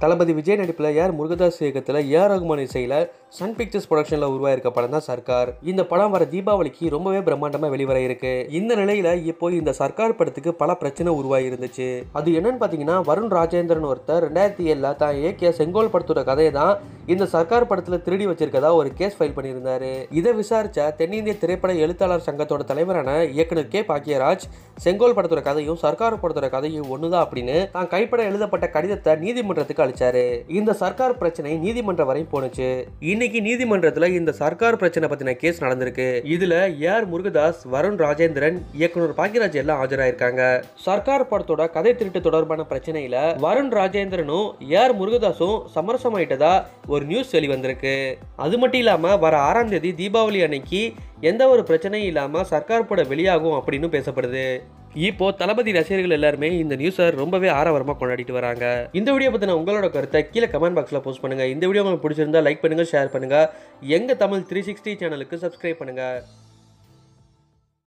தளபதி விஜய் நடிப்பில் ஏர் முருகதாஸ் இயக்கத்தில் ஏஆர் ரகுமான் இசையில் சன் பிக்சர்ஸ் ப்ரொடக்ஷனில் உருவாயிருக்க படம் தான் சர்க்கார் இந்த படம் வர தீபாவளிக்கு ரொம்பவே பிரம்மாண்டமாக வெளிவர இருக்கு இந்த நிலையில் இப்போ இந்த சர்க்கார் படத்துக்கு பல பிரச்சனை உருவாகிருந்துச்சு அது என்னன்னு பார்த்தீங்கன்னா வருண் ராஜேந்திரன் ஒருத்தர் ரெண்டாயிரத்தி ஏழில் தான் ஏகே செங்கோல் படத்தோட கதையை தான் இந்த சர்க்கார் படத்துல திருடி வச்சிருக்கதா ஒரு கேஸ் ஃபைல் பண்ணியிருந்தாரு இதை விசாரிச்ச தென்னிந்திய திரைப்பட எழுத்தாளர் சங்கத்தோட தலைவரான இயக்குனர் கே பாக்கியராஜ் செங்கோல் படத்தோட கதையும் சர்க்கார் படத்தோட கதையும் ஒண்ணுதான் அப்படின்னு தான் கைப்பட எழுதப்பட்ட கடிதத்தை நீதிமன்றத்துக்கு அளிச்சாரு இந்த சர்க்கார் பிரச்சனை நீதிமன்றம் வரை போனுச்சு இன்னைக்கு நீதிமன்றத்துல இந்த சர்க்கார் பிரச்சனை பத்தின கேஸ் நடந்திருக்கு இதுல ஏஆர் முருகதாஸ் வருண் ராஜேந்திரன் இயக்குனர் பாக்கியராஜ் எல்லாம் ஆஜராயிருக்காங்க சர்க்கார் படத்தோட கதை திருட்டு தொடர்பான பிரச்சனையில வருண் ராஜேந்திரனும் ஏஆர் முருகதாஸும் சமரசமாயிட்டதா ஒரு நியூஸ் வெளிவந்திருக்கு அது மட்டும் இல்லாமல் வர ஆறாம் தேதி தீபாவளி அன்னைக்கு எந்த ஒரு பிரச்சனையும் இல்லாமல் சர்க்கார் போட வெளியாகும் அப்படின்னு பேசப்படுது இப்போ தளபதி ரசிகர்கள் எல்லாருமே இந்த நியூஸை ரொம்பவே ஆரவாரமாக கொண்டாடிட்டு வராங்க இந்த வீடியோ பற்றின உங்களோட கருத்தை கீழே கமெண்ட் பாக்ஸில் போஸ்ட் பண்ணுங்கள் இந்த வீடியோ உங்களுக்கு பிடிச்சிருந்தா லைக் பண்ணுங்கள் ஷேர் பண்ணுங்கள் எங்கள் தமிழ் த்ரீ சிக்ஸ்டி சேனலுக்கு சப்ஸ்கிரைப் பண்ணுங்கள்